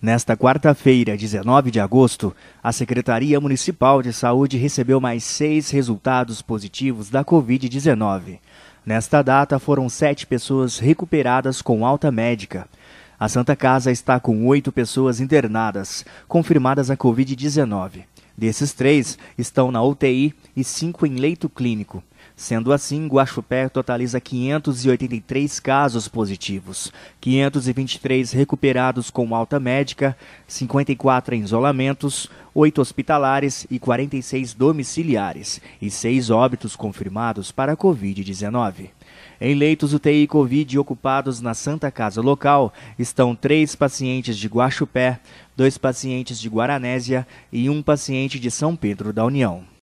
Nesta quarta-feira, 19 de agosto, a Secretaria Municipal de Saúde recebeu mais seis resultados positivos da Covid-19. Nesta data, foram sete pessoas recuperadas com alta médica. A Santa Casa está com oito pessoas internadas, confirmadas a Covid-19. Desses três estão na UTI e cinco em leito clínico. Sendo assim, Guaxupé totaliza 583 casos positivos, 523 recuperados com alta médica, 54 em isolamentos, 8 hospitalares e 46 domiciliares, e 6 óbitos confirmados para a Covid-19. Em leitos UTI Covid ocupados na Santa Casa local estão três pacientes de Guaxupé, dois pacientes de Guaranésia e um paciente de São Pedro da União.